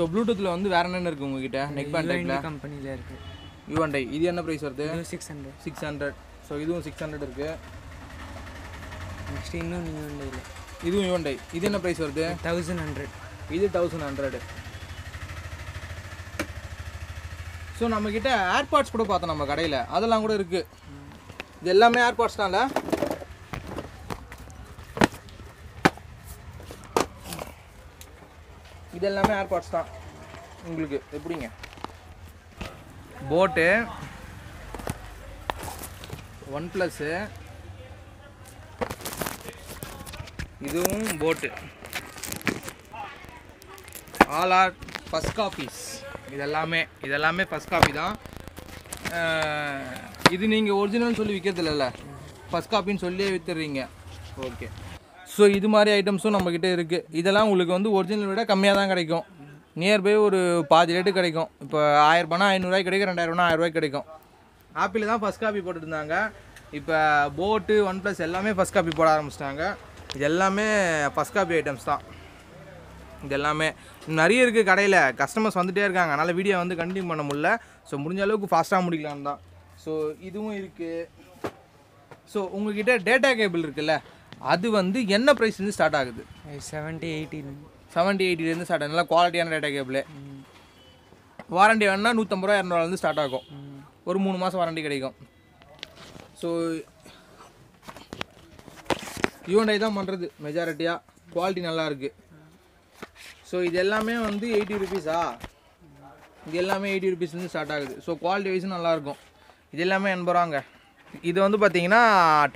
so ப்ளூடூத்தில் வந்து வேறு என்னென்ன இருக்குது உங்ககிட்ட நெக் பேண்ட் டைப்பில் கம்பெனியில் இருக்குது யூஎன்டை இது என்ன ப்ரைஸ் வருது six hundred six hundred so இதுவும் சிக்ஸ் ஹண்ட்ரட் இருக்குது நெக்ஸ்ட் இன்னும் யூஎன்டையில் இதுவும் யூஎன்டை இது என்ன ப்ரைஸ் வருது தௌசண்ட் ஹண்ட்ரட் இது தௌசண்ட் ஹண்ட்ரடு ஸோ நம்மக்கிட்ட ஏர்பாட்ஸ் கூட பார்த்தோம் நம்ம கடையில் அதெல்லாம் கூட இருக்குது இது எல்லாமே ஏர்பாட்ஸ் தான்ல இதெல்லாமே ஏர் ஏர்பாட்ஸ் தான் உங்களுக்கு எப்படிங்க போட்டு ஒன் ப்ளஸ்ஸு இதுவும் போட்டு ஆல் ஆர் ஃபஸ்ட் காஃபீஸ் இதெல்லாமே இதெல்லாமே ஃபஸ்ட் காஃபி தான் இது நீங்கள் ஒரிஜினல் சொல்லி விற்கிறதில்ல ஃபஸ்ட் காப்பின்னு சொல்லியே விற்றுறீங்க ஓகே ஸோ இது மாதிரி ஐட்டம்ஸும் நம்மக்கிட்ட இருக்குது இதெல்லாம் உங்களுக்கு வந்து ஒரிஜினல் விட கம்மியாக தான் கிடைக்கும் நியர்பை ஒரு பாதி ரேட்டு கிடைக்கும் இப்போ ஆயிரரூபானா ஐநூறுரூவாய்க்கு கிடைக்கும் ஆயிரம் ரூபாய் கிடைக்கும் ஆப்பிள் தான் ஃபஸ்ட் காப்பி போட்டுருந்தாங்க இப்போ போட்டு ஒன் ப்ளஸ் எல்லாமே ஃபஸ்ட் காப்பி போட ஆரம்பிச்சிட்டாங்க இது எல்லாமே ஃபஸ்ட் காப்பி ஐட்டம்ஸ் தான் இது எல்லாமே நிறைய இருக்குது கடையில் கஸ்டமர்ஸ் வந்துகிட்டே இருக்காங்க அதனால் வீடியோ வந்து கண்டினியூ பண்ண முடில ஸோ முடிஞ்ச அளவுக்கு ஃபாஸ்ட்டாக முடிக்கலான்னு தான் ஸோ இதுவும் இருக்குது ஸோ உங்கள்கிட்ட டேட்டா கேபிள் இருக்குல்ல அது வந்து என்ன ப்ரைஸ்லேருந்து ஸ்டார்ட் ஆகுது செவன்ட்டி எயிட்டின் செவன்ட்டி எயிட்டிலேருந்து ஸ்டார்ட் ஆகுது நல்லா குவாலிட்டியான டேட்டா கேபிள் வாரண்டி வேணுன்னா நூற்றம்பது ரூபா இரநூறுவாலேருந்து ஸ்டார்ட் ஆகும் ஒரு மூணு மாதம் வாரண்டி கிடைக்கும் ஸோ யூஎன்ஐ தான் பண்ணுறது மெஜாரிட்டியாக குவாலிட்டி நல்லாயிருக்கு ஸோ இது எல்லாமே வந்து எயிட்டி ருபீஸா இது எல்லாமே எயிட்டி ருபீஸ்லேருந்து ஸ்டார்ட் ஆகுது ஸோ குவாலிட்டி வைஸும் நல்லாயிருக்கும் இது எல்லாமே எண்பது ரூபாங்க இது வந்து பார்த்திங்கன்னா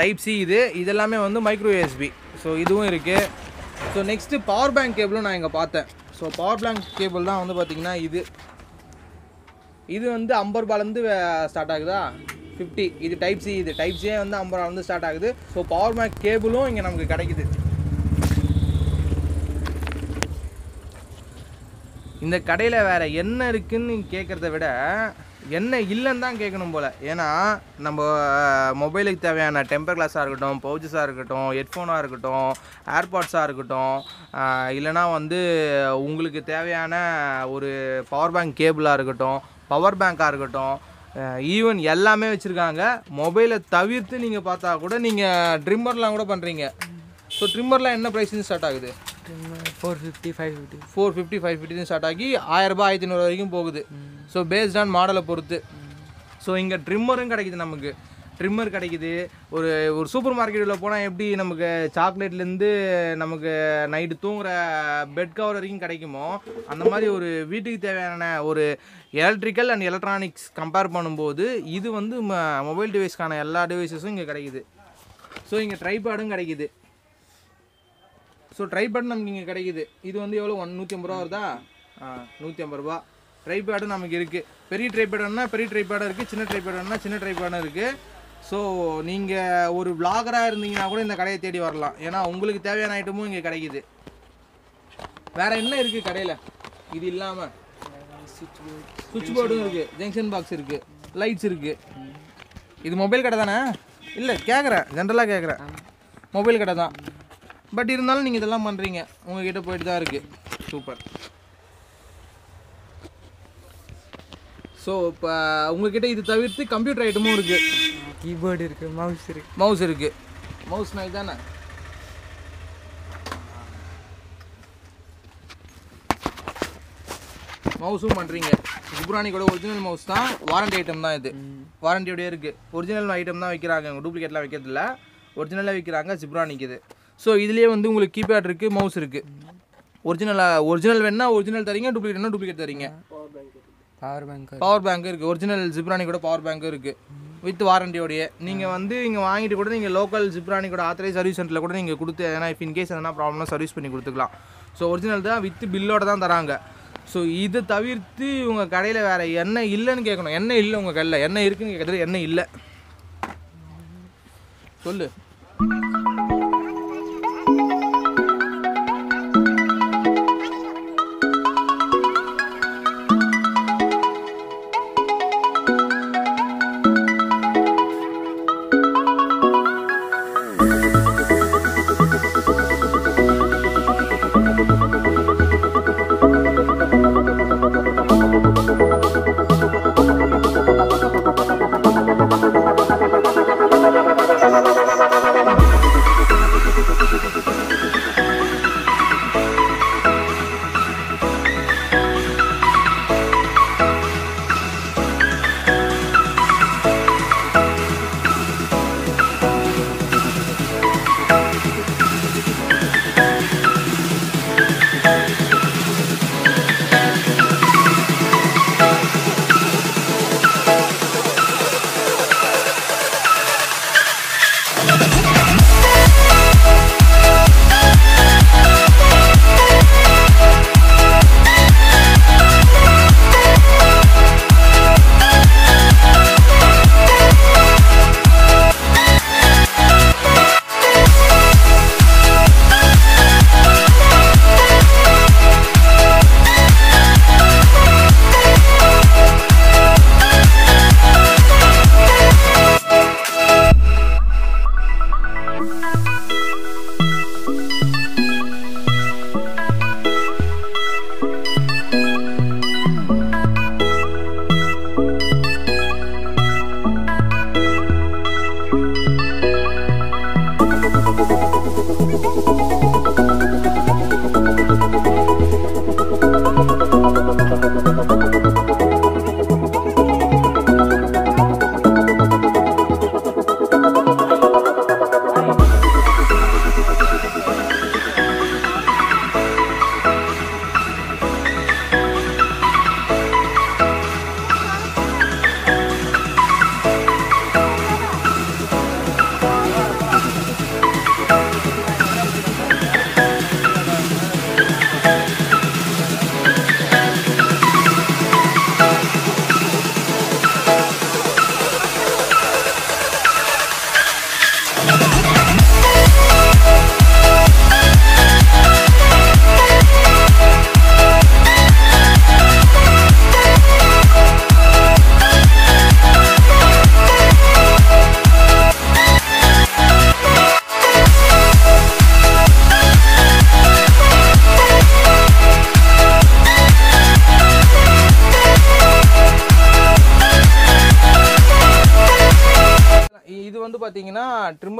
டைப் சி இது இதெல்லாமே வந்து மைக்ரோ யூஎஸ்பி ஸோ இதுவும் இருக்குது ஸோ நெக்ஸ்ட்டு பவர் பேங்க் கேபிளும் நான் இங்கே பார்த்தேன் ஸோ பவர் பேங்க் கேபிள் தான் வந்து பார்த்திங்கன்னா இது இது வந்து ஐம்பது ரூபாலேருந்து ஸ்டார்ட் ஆகுதா ஃபிஃப்டி இது டைப் சி இது டைப் சியே வந்து ஐம்பது ரூபாலேருந்து ஸ்டார்ட் ஆகுது ஸோ பவர் பேங்க் கேபிளும் இங்கே நமக்கு கிடைக்குது இந்த கடையில் வேறு என்ன இருக்குதுன்னு கேட்குறத விட என்ன இல்லைன்னு தான் கேட்கணும் போல் ஏன்னா நம்ம மொபைலுக்கு தேவையான டெம்பர் கிளாஸாக இருக்கட்டும் பவுச்சஸாக இருக்கட்டும் ஹெட்ஃபோனாக இருக்கட்டும் ஏர்பாட்ஸாக இருக்கட்டும் இல்லைனா வந்து உங்களுக்கு தேவையான ஒரு பவர் பேங்க் கேபிளாக இருக்கட்டும் பவர் பேங்க்காக இருக்கட்டும் ஈவன் எல்லாமே வச்சுருக்காங்க மொபைலை தவிர்த்து நீங்கள் பார்த்தா கூட நீங்கள் ட்ரிம்மர்லாம் கூட பண்ணுறீங்க ஸோ ட்ரிம்மர்லாம் என்ன ப்ரைஸ்லேருந்து ஸ்டார்ட் ஆகுது four fifty five fifty four fifty five ஃபிஃப்டின்னு ஸ்டார்ட் ஆகி ஆயிரரூபா ஆயிரத்தி நூறுரூவா வரைக்கும் போகுது ஸோ பேஸ்ட் ஆன் மாடலை பொறுத்து ஸோ இங்கே ட்ரிம்மரும் கிடைக்குது நமக்கு ட்ரிம்மர் கிடைக்குது ஒரு ஒரு சூப்பர் மார்க்கெட்டில் போனால் எப்படி நமக்கு சாக்லேட்லேருந்து நமக்கு நைட்டு தூங்குற பெட் கவர் வரைக்கும் கிடைக்குமோ அந்த மாதிரி ஒரு வீட்டுக்கு தேவையான ஒரு எலக்ட்ரிக்கல் அண்ட் எலக்ட்ரானிக்ஸ் கம்பேர் பண்ணும்போது இது வந்து மொபைல் டிவைஸ்க்கான எல்லா டிவைஸஸும் இங்கே கிடைக்குது ஸோ இங்கே ட்ரைபேடும் கிடைக்குது ஸோ ட்ரைபேட் நமக்கு இங்கே கிடைக்குது இது வந்து எவ்வளோ ஒன் நூற்றி ஐம்பது ரூபா வருதா ஆ நூற்றி ஐம்பது ரூபா ட்ரைபேடும் நமக்கு இருக்குது பெரிய ட்ரைபேடுன்னா பெரிய ட்ரைபேடாக இருக்குது சின்ன ட்ரைபேடுன்னா சின்ன ட்ரைபேடும் இருக்குது ஸோ நீங்கள் ஒரு விளாகராக இருந்தீங்கன்னா கூட இந்த கடையை தேடி வரலாம் ஏன்னா உங்களுக்கு தேவையான ஐட்டமும் இங்கே கிடைக்குது வேறு என்ன இருக்குது கடையில் இது இல்லாமல் சுவிட்ச் போர்டும் இருக்குது ஜங்ஷன் பாக்ஸ் இருக்குது லைட்ஸ் இருக்குது இது மொபைல் கடை தானே இல்லை கேட்குறேன் ஜென்ரலாக கேட்குறேன் மொபைல் கடை தான் பட் இருந்தாலும் நீங்கள் இதெல்லாம் பண்ணுறீங்க உங்ககிட்ட போயிட்டு தான் இருக்குது சூப்பர் ஸோ இப்போ உங்ககிட்ட இது தவிர்த்து கம்ப்யூட்டர் ஐட்டமும் இருக்குது கீபோர்டு இருக்குது மவுஸ் இருக்குது மவுஸ் இருக்குது மவுஸ் நாய் தானே மவுஸும் பண்ணுறீங்க சுப்ராணிக்கோட ஒரிஜினல் மவுஸ் தான் வாரண்டி ஐட்டம் தான் இது வாரண்டியோடய இருக்குது ஒரிஜினல் ஐட்டம் தான் வைக்கிறாங்க டூப்ளிகேட்லாம் வைக்கிறதில்ல ஒரிஜினலாக விற்கிறாங்க ஜிப்ரானிக்கு இது ஸோ இதுலேயே வந்து உங்களுக்கு கீபேட் இருக்குது மவுஸ் இருக்குது ஒரிஜினலாக ஒரிஜினல் வேணுன்னா ஒரிஜினல் தரீங்க டூப்ளிகேட் வேணால் டூப்ளிகேட் தரீங்க பவர் பேங்க் பவர் பேங்க் இருக்குது ஒரிஜினல் ஜிப்ரானி கூட பவர் பேங்க் இருக்குது வித் வாரண்டியோடைய நீங்கள் வந்து இங்கே வாங்கிட்டு கூட நீங்கள் லோக்கல் ஜிப்ரானி கூட ஆத்தரைஸ் சர்வீஸ் சென்டரில் கூட நீங்கள் கொடுத்து ஏன்னா இப்போ இன்கேஸ் எதனா ப்ராப்ளம்னா சர்வீஸ் பண்ணி கொடுத்துக்கலாம் ஸோ ஒரிஜினல் தான் வித் பில்லோட தான் தராங்க ஸோ இதை தவிர்த்து உங்கள் கடையில் வேறு எண்ணெய் இல்லைன்னு கேட்கணும் எண்ணெய் இல்லை உங்கள் கடையில் எண்ணெய் இருக்குன்னு கேட்குறது எண்ணெய் இல்லை சொல்லு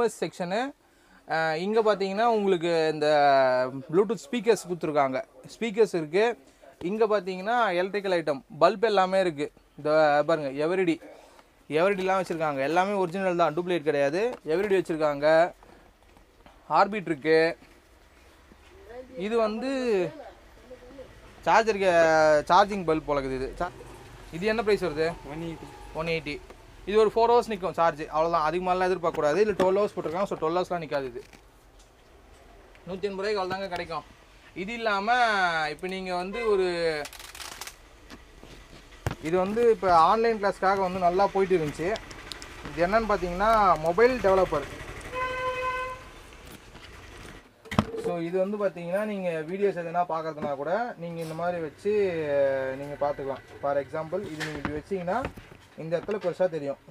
மெம்பர்ஸ் செக்ஷனு இங்கே பார்த்தீங்கன்னா உங்களுக்கு இந்த ப்ளூடூத் ஸ்பீக்கர்ஸ் கொடுத்துருக்காங்க ஸ்பீக்கர்ஸ் இருக்குது இங்கே பார்த்தீங்கன்னா எலக்ட்ரிக்கல் ஐட்டம் பல்ப் எல்லாமே இருக்குது இந்த பாருங்கள் எவரிடி எவரிடிலாம் வச்சுருக்காங்க எல்லாமே ஒரிஜினல் தான் டூப்ளிகேட் கிடையாது எவரிடி வச்சுருக்காங்க ஆர்பிட் இருக்குது இது வந்து சார்ஜருக்கு சார்ஜிங் பல்ப் போலக்குது இது இது என்ன ப்ரைஸ் வருது ஒன் எயிட்டி ஒன் எயிட்டி இது ஒரு ஃபோர் ஹவர்ஸ் நிற்கும் சார்ஜ் அவ்வளோதான் அதிகமாகலாம் எதிர்பார்க்கக்கூடாது இல்லை டுவெல் ஹவர்ஸ் போட்டிருக்காங்க ஸோ டுவெல் ஹவர்ஸ்லாம் நிற்காது இது நூற்றி எண்பது ரூபாய்க்கு தாங்க கிடைக்கும் இது இல்லாமல் இப்போ நீங்கள் வந்து ஒரு இது வந்து இப்போ ஆன்லைன் கிளாஸ்க்காக வந்து நல்லா போயிட்டு இருந்துச்சு இது என்னன்னு பார்த்தீங்கன்னா மொபைல் டெவலப்பர் ஸோ இது வந்து பார்த்தீங்கன்னா நீங்கள் வீடியோஸ் எதுனா பார்க்குறதுனா கூட நீங்கள் இந்த மாதிரி வச்சு நீங்கள் பார்த்துக்கலாம் ஃபார் எக்ஸாம்பிள் இது நீங்கள் இப்படி வச்சிங்கன்னா இந்த இடத்துல பெருசாக தெரியும்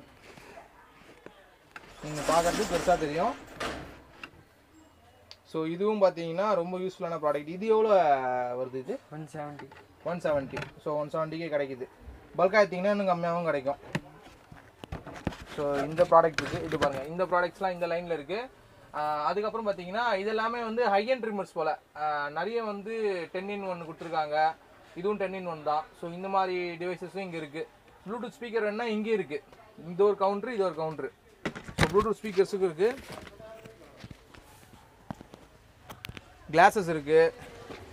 நீங்கள் பார்க்குறது பெருசாக தெரியும் ஸோ இதுவும் பார்த்தீங்கன்னா ரொம்ப யூஸ்ஃபுல்லான ப்ராடக்ட் இது எவ்வளோ வருது இது one seventy one seventy so one செவன்ட்டிக்கே கிடைக்குது பல்காக எடுத்திங்கன்னா இன்னும் கம்மியாகவும் கிடைக்கும் ஸோ இந்த ப்ராடக்ட் இருக்குது இது பாருங்கள் இந்த ப்ராடக்ட்ஸ்லாம் இந்த லைனில் இருக்குது அதுக்கப்புறம் பார்த்தீங்கன்னா இதெல்லாமே வந்து ஹை அண்ட் போல் நிறைய வந்து டென் இன் ஒன்று கொடுத்துருக்காங்க இதுவும் டென் இன் ஒன் தான் ஸோ இந்த மாதிரி டிவைசஸும் இங்கே இருக்குது ப்ளூடூத் ஸ்பீக்கர் வேணா இங்கே இருக்குது இந்த ஒரு கவுண்ட்ரு இது ஒரு கவுண்ட்ரு ஸோ ப்ளூடூத் ஸ்பீக்கர்ஸுக்கும் இருக்குது கிளாஸஸ் இருக்குது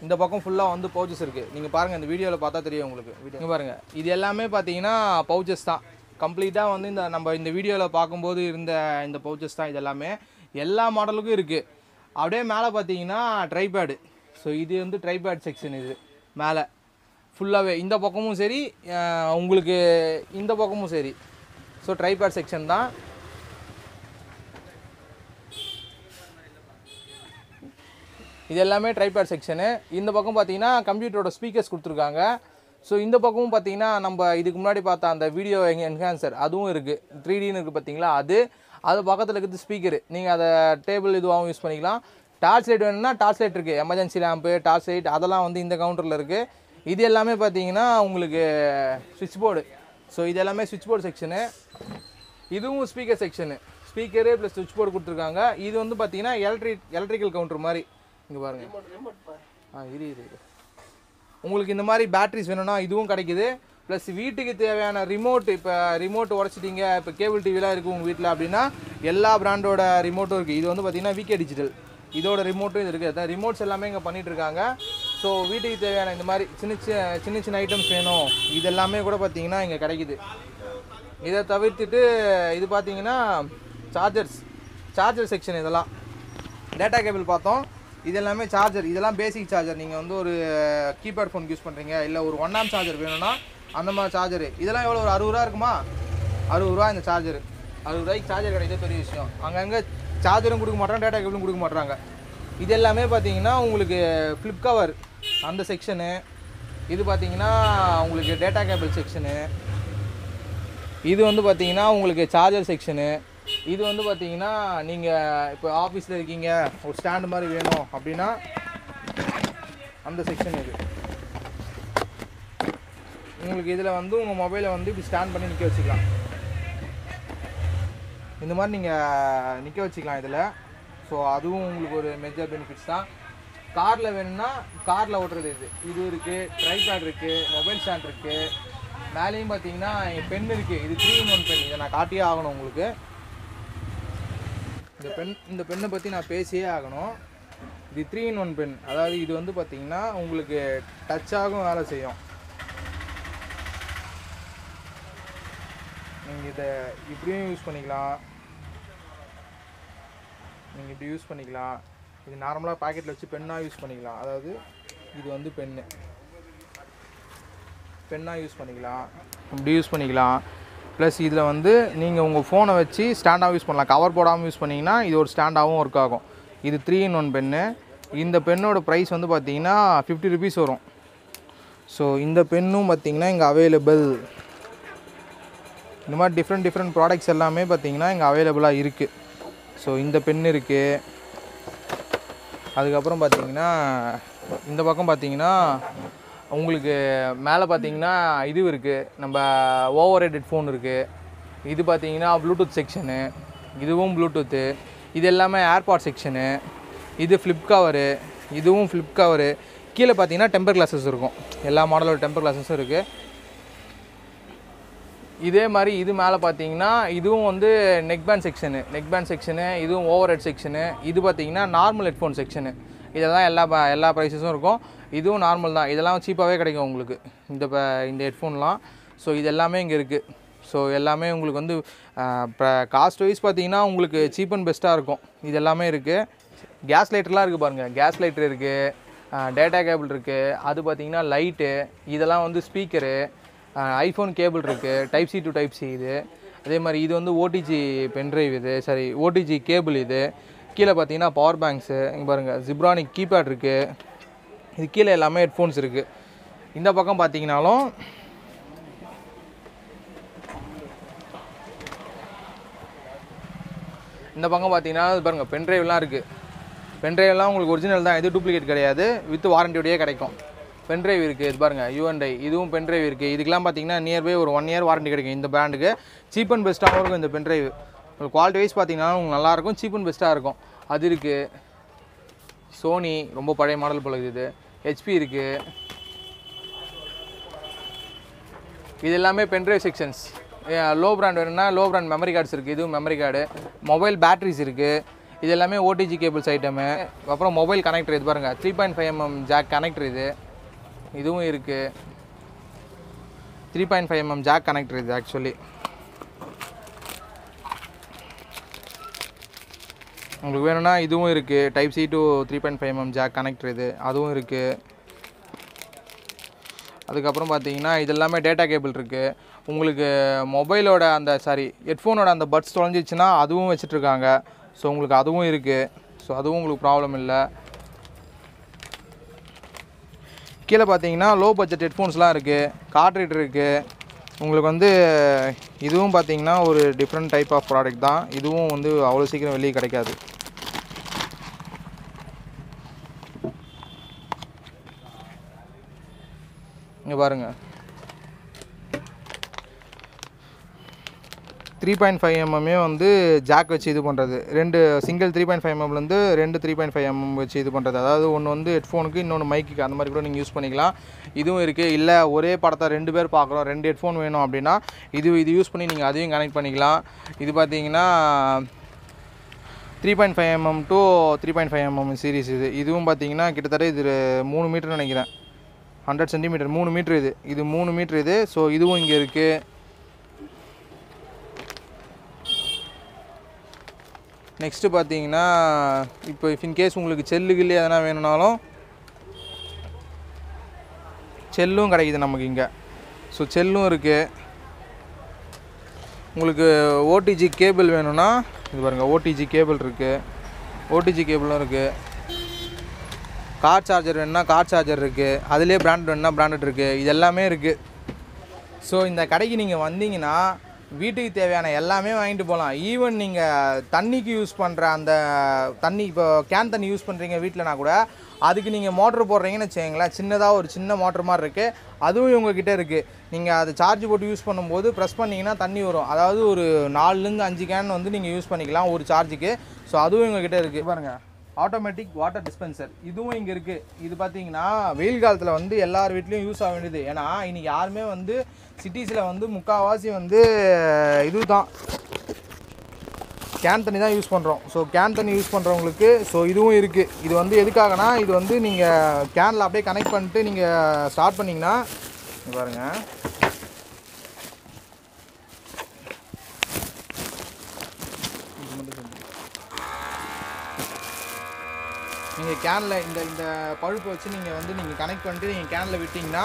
இந்த பக்கம் ஃபுல்லாக வந்து பவுச்சஸ் இருக்குது நீங்கள் பாருங்கள் இந்த வீடியோவில் பார்த்தா தெரியும் உங்களுக்கு வீடியோ பாருங்கள் இது எல்லாமே பார்த்தீங்கன்னா பவுச்சஸ் தான் கம்ப்ளீட்டாக வந்து இந்த நம்ம இந்த வீடியோவில் பார்க்கும்போது இருந்த இந்த பவுச்சஸ் தான் இது எல்லாமே எல்லா மாடலுக்கும் இருக்குது அப்படியே மேலே பார்த்தீங்கன்னா ட்ரைபேடு ஸோ இது வந்து ட்ரைபேட் செக்ஷன் இது மேலே ஃபுல்லாகவே இந்த பக்கமும் சரி உங்களுக்கு இந்த பக்கமும் சரி ஸோ ட்ரைபேட் செக்ஷன் தான் இது எல்லாமே ட்ரைபேட் செக்ஷனு இந்த பக்கம் பார்த்தீங்கன்னா கம்ப்யூட்டரோட ஸ்பீக்கர்ஸ் கொடுத்துருக்காங்க ஸோ இந்த பக்கமும் பார்த்தீங்கன்னா நம்ம இதுக்கு முன்னாடி பார்த்த அந்த வீடியோ என்ஹான்சர் அதுவும் இருக்குது த்ரீ இருக்குது பார்த்தீங்களா அது அது பக்கத்தில் இருக்குது ஸ்பீக்கரு நீங்கள் அதை டேபிள் இதுவாகவும் யூஸ் பண்ணிக்கலாம் டார்ச் லைட் வேணும்னா டார்ச் லைட் இருக்குது எமர்ஜென்சி லேம்பு டார்ச் லைட் அதெல்லாம் வந்து இந்த கவுண்டரில் இருக்குது இது எல்லாமே பார்த்தீங்கன்னா உங்களுக்கு சுவிட்ச் போர்டு ஸோ இது எல்லாமே சுவிட்ச் போர்டு செக்ஷனு இதுவும் ஸ்பீக்கர் செக்ஷனு ஸ்பீக்கரு ப்ளஸ் சுவிட்ச் போர்டு கொடுத்துருக்காங்க இது வந்து பார்த்தீங்கன்னா எலக்ட்ரிக் எலக்ட்ரிக்கல் கவுண்டர் மாதிரி இங்கே பாருங்கள் ஆ இது இது உங்களுக்கு இந்த மாதிரி பேட்ரிஸ் வேணும்னா இதுவும் கிடைக்குது ப்ளஸ் வீட்டுக்கு தேவையான ரிமோட் இப்போ ரிமோட் உடச்சிட்டிங்க இப்போ கேபிள் டிவிலாம் இருக்குது உங்கள் வீட்டில் அப்படின்னா எல்லா ப்ராண்டோட ரிமோட்டும் இருக்குது இது வந்து பார்த்திங்கன்னா விகே டிஜிட்டல் இதோட ரிமோட்டும் இது இருக்குது அதான் ரிமோட்ஸ் எல்லாமே இங்கே பண்ணிகிட்டு இருக்காங்க ஸோ வீட்டுக்கு தேவையான இந்த மாதிரி சின்ன சின்ன சின்ன ஐட்டம்ஸ் வேணும் இது எல்லாமே கூட பார்த்தீங்கன்னா இங்கே கிடைக்குது இதை தவிர்த்துட்டு இது பார்த்தீங்கன்னா சார்ஜர்ஸ் சார்ஜர் செக்ஷன் இதெல்லாம் டேட்டா கேபிள் பார்த்தோம் இது எல்லாமே சார்ஜர் இதெல்லாம் பேசிக் சார்ஜர் நீங்கள் வந்து ஒரு கீபேட் ஃபோன் யூஸ் பண்ணுறீங்க இல்லை ஒரு ஒன் ஆம் சார்ஜர் வேணும்னா அந்த மாதிரி சார்ஜரு இதெல்லாம் எவ்வளோ ஒரு அறுபது ரூபா இருக்குமா அறுபது ரூபா இந்த சார்ஜர் அறுபது ரூபாய்க்கு சார்ஜர் கிடைக்கிறது பெரிய விஷயம் அங்கங்கே சார்ஜரும் கொடுக்க மாட்டாங்க டேட்டா கேபிளும் கொடுக்க மாட்டாங்க இது எல்லாமே பார்த்தீங்கன்னா உங்களுக்கு ஃப்ளிப்கவர் அந்த செக்ஷனு இது பார்த்தீங்கன்னா உங்களுக்கு டேட்டா கேபிள் செக்ஷனு இது வந்து பார்த்தீங்கன்னா உங்களுக்கு சார்ஜர் செக்ஷனு இது வந்து பார்த்தீங்கன்னா நீங்கள் இப்போ ஆஃபீஸில் இருக்கீங்க ஒரு ஸ்டாண்டு மாதிரி வேணும் அப்படின்னா அந்த செக்ஷன் இது உங்களுக்கு இதில் வந்து உங்கள் மொபைலை வந்து இப்படி ஸ்டாண்ட் பண்ணி நிற்க வச்சுக்கலாம் இந்த மாதிரி நீங்கள் நிற்க வச்சுக்கலாம் இதில் ஸோ அதுவும் உங்களுக்கு ஒரு மெஜர் பெனிஃபிட்ஸ் தான் காரில் வேணும்னா காரில் ஓட்டுறது இது இது இருக்குது ட்ரைபேட் இருக்குது மொபைல் ஸ்டாண்ட் இருக்குது மேலேயும் பார்த்தீங்கன்னா என் பெண் இருக்குது இது த்ரீ இன் ஒன் பென் இதை நான் காட்டியே ஆகணும் உங்களுக்கு இந்த பெண் இந்த பெண்ணை பற்றி நான் பேசியே ஆகணும் இது த்ரீ இன் ஒன் பென் அதாவது இது வந்து பார்த்திங்கன்னா உங்களுக்கு டச்சாகவும் வேலை செய்யும் நீங்கள் இதை இப்படியும் யூஸ் பண்ணிக்கலாம் நீங்கள் இப்படி யூஸ் பண்ணிக்கலாம் இது நார்மலாக பாக்கெட்டில் வச்சு பெண்ணாக யூஸ் பண்ணிக்கலாம் அதாவது இது வந்து பெண்ணு பெண்ணாக யூஸ் பண்ணிக்கலாம் இப்படி யூஸ் பண்ணிக்கலாம் ப்ளஸ் இதில் வந்து நீங்கள் உங்கள் ஃபோனை வச்சு ஸ்டாண்டாக யூஸ் பண்ணலாம் கவர் போடாமல் யூஸ் பண்ணிங்கன்னா இது ஒரு ஸ்டாண்டாகவும் ஒர்க் ஆகும் இது த்ரீ இன் ஒன் பென்னு இந்த பெண்ணோட ப்ரைஸ் வந்து பார்த்திங்கன்னா ஃபிஃப்டி ருபீஸ் வரும் ஸோ இந்த பென்னும் பார்த்திங்கன்னா இங்கே அவைலபிள் இந்த மாதிரி டிஃப்ரெண்ட் டிஃப்ரெண்ட் ப்ராடக்ட்ஸ் எல்லாமே பார்த்திங்கன்னா இங்கே அவைலபிளாக இருக்குது ஸோ இந்த பென் இருக்குது அதுக்கப்புறம் பார்த்தீங்கன்னா இந்த பக்கம் பார்த்தீங்கன்னா உங்களுக்கு மேலே பார்த்தீங்கன்னா இது இருக்குது நம்ம ஓவர் ஹெட் ஃபோன் இருக்குது இது பார்த்தீங்கன்னா ப்ளூடூத் செக்ஷனு இதுவும் ப்ளூடூத்து இது எல்லாமே ஏர்பாட் செக்ஷனு இது ஃப்ளிப் கவரு இதுவும் ஃப்ளிப் கவரு கீழே பார்த்தீங்கன்னா டெம்பர் கிளாஸஸ் இருக்கும் எல்லா மாடலோட டெம்பர் கிளாஸஸும் இருக்குது இதே மாதிரி இது மேலே பார்த்தீங்கன்னா இதுவும் வந்து neck band section neck band section இதுவும் ஓவர் ஹெட் செக்ஷனு இது பார்த்தீங்கன்னா நார்மல் ஹெட்ஃபோன் செக்ஷனு இதெல்லாம் எல்லா எல்லா ப்ரைஸஸும் இருக்கும் இதுவும் நார்மல் தான் இதெல்லாம் சீப்பாகவே கிடைக்கும் உங்களுக்கு இந்த இந்த ஹெட்ஃபோன்லாம் ஸோ இது எல்லாமே இங்கே இருக்குது ஸோ எல்லாமே உங்களுக்கு வந்து காஸ்ட் வைஸ் பார்த்தீங்கன்னா உங்களுக்கு சீப் அண்ட் பெஸ்ட்டாக இருக்கும் இது எல்லாமே இருக்குது கேஸ் லைட்டர்லாம் இருக்குது பாருங்கள் கேஸ் லைட்டர் இருக்குது டேட்டா கேபிள் இருக்குது அது பார்த்திங்கன்னா லைட்டு இதெல்லாம் வந்து ஸ்பீக்கரு ஐஃபோன் கேபிள் இருக்குது type C to type C இது அதே மாதிரி இது வந்து ஓடிஜி பென்ட்ரைவ் இது சாரி ஓடிஜி கேபிள் இது கீழே பார்த்தீங்கன்னா பவர் பேங்க்ஸு இங்கே பாருங்கள் ஜிப்ரானிக் கீபேட் இருக்குது இது கீழே எல்லாமே ஹெட்ஃபோன்ஸ் இருக்குது இந்த பக்கம் பார்த்தீங்கனாலும் இந்த பக்கம் பார்த்தீங்கன்னா பாருங்கள் பென்ட்ரைவ்லாம் இருக்குது பென்ட்ரைவ்லாம் உங்களுக்கு ஒரிஜினல் தான் எதுவும் டூப்ளிகேட் கிடையாது வித் வாரண்டியோடயே கிடைக்கும் பென்ட்ரைவ் இருக்குது இது பாருங்கள் யூஎன்டை இதுவும் பென்ட்ரைவ் இருக்குது இதுக்கெலாம் பார்த்தீங்கன்னா நியர்பை ஒரு ஒன் இயர் வாரண்டி கிடைக்கும் இந்த பிராண்டுக்கு சீப் அண்ட் பெஸ்ட்டாகவும் இருக்கும் இந்த பென்ட்ரைவ் உங்களுக்கு குவாலிட்டி வைஸ் பார்த்தீங்கன்னா உங்களுக்கு நல்லாயிருக்கும் சீப் அண்ட் பெஸ்ட்டாக இருக்கும் அது இருக்குது சோனி ரொம்ப பழைய மாடல் போல இது ஹெச்பி இருக்குது இது எல்லாமே பென்ட்ரைவ் செக்ஷன்ஸ் லோ பிராண்ட் வேணும்னா லோ பிராண்ட் மெமரி கார்ட்ஸ் இருக்குது இதுவும் மெமரி கார்டு மொபைல் பேட்ரிஸ் இருக்குது இது எல்லாமே ஓடிஜி கேபிள்ஸ் ஐட்டமு அப்புறம் மொபைல் கனெக்டர் இது பாருங்கள் three point five mm jack connector இது இதுவும் இருக்குது three point five mm jack connector இது ஆக்சுவலி உங்களுக்கு வேணும்னா இதுவும் இருக்குது type C to three point five mm jack connector இது அதுவும் இருக்குது அதுக்கப்புறம் பார்த்தீங்கன்னா இது எல்லாமே டேட்டா கேபிள் இருக்குது உங்களுக்கு மொபைலோட அந்த சாரி ஹெட்ஃபோனோட அந்த பட்ஸ் தொலைஞ்சிச்சுன்னா அதுவும் வச்சுட்ருக்காங்க ஸோ உங்களுக்கு அதுவும் இருக்குது ஸோ அதுவும் உங்களுக்கு ப்ராப்ளம் இல்லை கீழே பார்த்தீங்கன்னா லோ பட்ஜெட் ஹெட்ஃபோன்ஸ்லாம் இருக்குது கார்ட்ரேட் இருக்குது உங்களுக்கு வந்து இதுவும் பார்த்தீங்கன்னா ஒரு டிஃப்ரெண்ட் டைப் ஆஃப் ப்ராடக்ட் தான் இதுவும் வந்து அவ்வளோ சீக்கிரம் வெளியே கிடைக்காது இங்கே பாருங்கள் த்ரீ பாயிண்ட் ஃபைவ் எம்எம்மே வந்து ஜாக் வச்சு இது பண்ணுறது ரெண்டு சிங்கிள் த்ரீ பாயிண்ட் ஃபைவ் எம்எம்லேருந்து ரெண்டு த்ரீ பாயிண்ட் ஃபைவ் எம்எம் வச்சு இது பண்ணுறது அதாவது ஒன்று வந்து ஹெட்ஃபோனுக்கு இன்னொன்று மைக்கு அந்த மாதிரி கூட நீங்கள் யூஸ் பண்ணிக்கலாம் இதுவும் இருக்குது இல்லை ஒரே படத்தை ரெண்டு பேர் பார்க்குறோம் ரெண்டு ஹெட்ஃபோன் வேணும் அப்படின்னா இது இது யூஸ் பண்ணி நீங்கள் அதையும் கனெக்ட் பண்ணிக்கலாம் இது பார்த்தீங்கன்னா three point five mm to three point five mm series இது இதுவும் பார்த்தீங்கன்னா கிட்டத்தட்ட இது மூணு மீட்டர் நினைக்கிறேன் ஹண்ட்ரட் சென்டிமீட்டர் மூணு மீட்ரு இது இது மூணு மீட்ரு இது ஸோ இதுவும் இங்கே இருக்குது நெக்ஸ்ட்டு பார்த்தீங்கன்னா இப்போ இன்கேஸ் உங்களுக்கு செல்லு கில்லு எதனா வேணும்னாலும் செல்லும் கிடைக்குது நமக்கு இங்கே ஸோ செல்லும் இருக்குது உங்களுக்கு ஓடிஜி கேபிள் வேணும்னா இது பாருங்கள் ஓடிஜி கேபிள் இருக்குது ஓடிஜி கேபிளும் இருக்குது கார் சார்ஜர் வேணும்னா கார் சார்ஜர் இருக்குது அதிலே பிராண்டட் வேணுன்னா பிராண்டட் இருக்குது இது எல்லாமே இருக்குது ஸோ இந்த கடைக்கு நீங்கள் வந்தீங்கன்னா வீட்டுக்கு தேவையான எல்லாமே வாங்கிட்டு போகலாம் ஈவன் நீங்கள் தண்ணிக்கு யூஸ் பண்ணுற அந்த தண்ணி இப்போ கேன் தண்ணி யூஸ் பண்ணுறீங்க வீட்டில்னா கூட அதுக்கு நீங்கள் மோட்ரு போடுறீங்கன்னு வச்சுங்களேன் சின்னதாக ஒரு சின்ன மோட்ரு மாதிரி இருக்குது அதுவும் இவங்கக்கிட்ட இருக்குது நீங்கள் அதை சார்ஜ் போட்டு யூஸ் பண்ணும்போது ப்ரெஸ் பண்ணிங்கன்னா தண்ணி வரும் அதாவது ஒரு நாலுலேருந்து அஞ்சு கேன் வந்து நீங்கள் யூஸ் பண்ணிக்கலாம் ஒரு சார்ஜுக்கு ஸோ அதுவும் இவங்கக்கிட்ட இருக்குது பாருங்கள் ஆட்டோமேட்டிக் வாட்டர் டிஸ்பென்சர் இதுவும் இங்கே இருக்குது இது பார்த்தீங்கன்னா வெயில் காலத்தில் வந்து எல்லார் வீட்லேயும் யூஸ் ஆக வேண்டியது ஏன்னா இன்றைக்கி யாருமே வந்து சிட்டிஸில் வந்து முக்கால்வாசி வந்து இது தான் கேன் தண்ணி தான் யூஸ் பண்ணுறோம் ஸோ கேன் தண்ணி யூஸ் பண்ணுறவங்களுக்கு ஸோ இதுவும் இருக்குது இது வந்து எதுக்காகனா இது வந்து நீங்கள் கேனில் அப்படியே கனெக்ட் பண்ணிட்டு நீங்கள் ஸ்டார்ட் பண்ணிங்கன்னா பாருங்கள் நீங்கள் கேனில் இந்த இந்த பழுப்பை வச்சு நீங்கள் வந்து நீங்கள் கனெக்ட் பண்ணிட்டு நீங்கள் கேனில் விட்டிங்கன்னா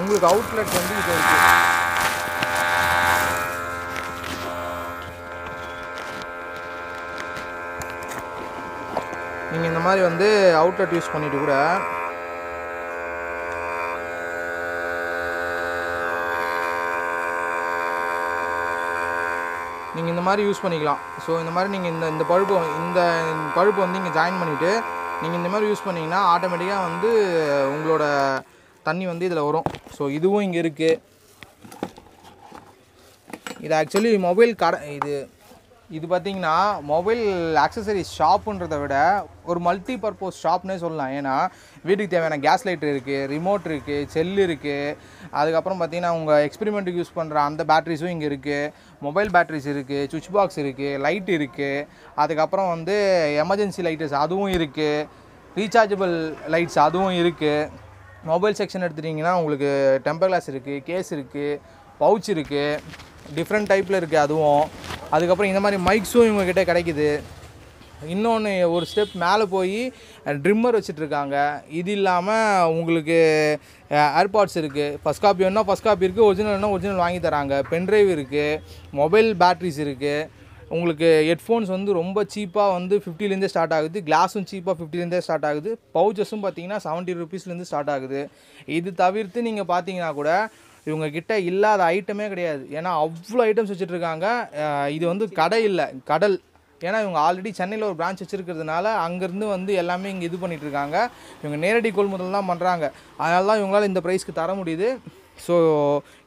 உங்களுக்கு அவுட்லெட் வந்து இது நீங்கள் இந்த மாதிரி வந்து அவுட்லெட் யூஸ் பண்ணிவிட்டு கூட நீங்கள் இந்த மாதிரி யூஸ் பண்ணிக்கலாம் ஸோ இந்த மாதிரி நீங்கள் இந்த இந்த பழுப்பு இந்த பழுப்பு வந்து இங்கே ஜாயின் பண்ணிவிட்டு நீங்கள் இந்த மாதிரி யூஸ் பண்ணிங்கன்னா ஆட்டோமேட்டிக்காக வந்து உங்களோட தண்ணி வந்து இதில் வரும் ஸோ இதுவும் இங்கே இருக்குது இது ஆக்சுவலி மொபைல் கடை இது இது பார்த்தீங்கன்னா மொபைல் ஆக்சசரி ஷாப்புன்றதை விட ஒரு மல்டி பர்பஸ் ஷாப்னே சொல்லலாம் ஏன்னா வீட்டுக்கு தேவையான கேஸ் லைட் இருக்குது ரிமோட் இருக்குது செல் இருக்குது அதுக்கப்புறம் பார்த்தீங்கன்னா உங்கள் எக்ஸ்பிரிமெண்ட்டுக்கு யூஸ் பண்ணுற அந்த பேட்ரிஸும் இங்கே இருக்குது மொபைல் பேட்ரிஸ் இருக்குது சுவிட்ச் பாக்ஸ் இருக்குது லைட் இருக்குது அதுக்கப்புறம் வந்து எமர்ஜென்சி லைட்டர்ஸ் அதுவும் இருக்குது ரீசார்ஜபிள் லைட்ஸ் அதுவும் இருக்குது மொபைல் செக்ஷன் எடுத்துட்டிங்கன்னா உங்களுக்கு டெம்பர் கிளாஸ் இருக்குது கேஸ் இருக்குது பவுச் இருக்குது டிஃப்ரெண்ட் டைப்பில் இருக்குது அதுவும் அதுக்கப்புறம் இந்த மாதிரி மைக்ஸும் இவங்கக்கிட்ட கிடைக்கிது இன்னொன்று ஒரு ஸ்டெப் மேலே போய் ட்ரிம்மர் வச்சுட்ருக்காங்க இது இல்லாமல் உங்களுக்கு ஏர்பாட்ஸ் இருக்குது ஃபஸ்ட் காப்பி வேணால் ஃபஸ்ட் காப்பி இருக்குது ஒரிஜினல் வேணால் ஒரிஜினல் வாங்கி தராங்க பென்ட்ரைவ் இருக்குது மொபைல் பேட்ரிஸ் இருக்குது உங்களுக்கு ஹெட்ஃபோன்ஸ் வந்து ரொம்ப சீப்பாக வந்து ஃபிஃப்டிலேருந்தே ஸ்டார்ட் ஆகுது கிளாஸும் சீப்பாக ஃபிஃப்டிலேருந்தே ஸ்டார்ட் ஆகுது பவுச்சஸும் பார்த்தீங்கன்னா செவன்ட்டி ருபீஸ்லேருந்து ஸ்டார்ட் ஆகுது இது தவிர்த்து நீங்கள் பார்த்தீங்கன்னா கூட இவங்கக்கிட்ட இல்லாத ஐட்டமே கிடையாது ஏன்னா அவ்வளோ ஐட்டம்ஸ் வச்சுட்ருக்காங்க இது வந்து கடை இல்லை கடல் ஏன்னா இவங்க ஆல்ரெடி சென்னையில் ஒரு பிரான்ச் வச்சுருக்கிறதுனால அங்கேருந்து வந்து எல்லாமே இங்கே இது பண்ணிகிட்ருக்காங்க இவங்க நேரடி கொள்முதல் தான் பண்ணுறாங்க அதனால தான் இவங்களால் இந்த ப்ரைஸ்க்கு தர முடியுது ஸோ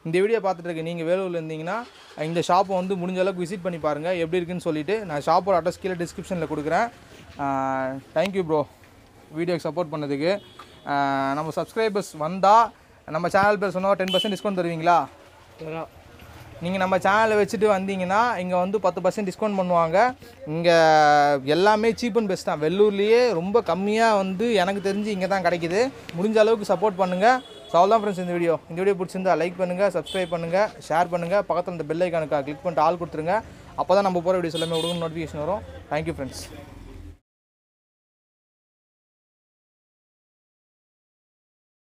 இந்த வீடியோ பார்த்துட்டு நீங்கள் வேலூரில் இருந்தீங்கன்னா இந்த ஷாப்பை வந்து முடிஞ்ச அளவுக்கு விசிட் பண்ணி பாருங்கள் எப்படி இருக்குன்னு சொல்லிவிட்டு நான் ஷாப்போட அட்ரஸ் கீழே டிஸ்கிரிப்ஷனில் கொடுக்குறேன் தேங்க்யூ ப்ரோ வீடியோக்கு சப்போர்ட் பண்ணதுக்கு நம்ம சப்ஸ்கிரைபர்ஸ் வந்தால் நம்ம சேனல் பேர் சொன்னால் டென் பர்சன்ட் டிஸ்கவுண்ட் தருவீங்களா நீங்கள் நம்ம சேனலை வச்சுட்டு வந்தீங்கன்னா இங்கே வந்து பத்து பர்சன்ட் டிஸ்கவுண்ட் பண்ணுவாங்க இங்கே எல்லாமே சீப் அண்ட் பெஸ்ட் தான் வெள்ளூர்லேயே ரொம்ப கம்மியாக வந்து எனக்கு தெரிஞ்சு இங்கே தான் கிடைக்கிது முடிஞ்ச அளவுக்கு சப்போர்ட் பண்ணுங்கள் ஸோ அவ்வளோ ஃப்ரெண்ட்ஸ் இந்த வீடியோ இந்த வீடியோ பிடிச்சிருந்தா லைக் பண்ணுங்கள் சப்ஸ்கிரைப் பண்ணுங்கள் ஷேர் பண்ணுங்கள் பக்கத்தில் அந்த பெல் ஐக்கானுக்கா கிளிக் பண்ணிட்டு ஆள் கொடுத்துருங்க அப்போ தான் நம்ம போகிற வீடியோ எல்லாமே விடுங்க நோட்டிஃபிகேஷன் வரும் தேங்க்யூ ஃப்ரெண்ட்ஸ்